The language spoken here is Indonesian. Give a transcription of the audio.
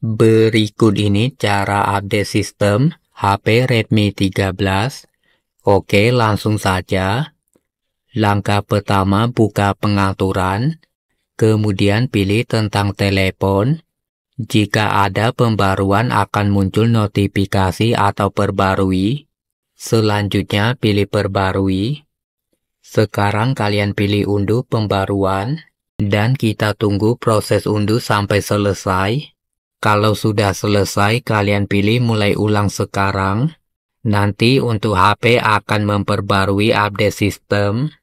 Berikut ini cara update sistem HP Redmi 13. Oke, langsung saja. Langkah pertama buka pengaturan, kemudian pilih tentang telepon. Jika ada pembaruan akan muncul notifikasi atau perbarui. Selanjutnya pilih perbarui. Sekarang kalian pilih unduh pembaruan dan kita tunggu proses unduh sampai selesai. Kalau sudah selesai, kalian pilih mulai ulang sekarang. Nanti untuk HP akan memperbarui update sistem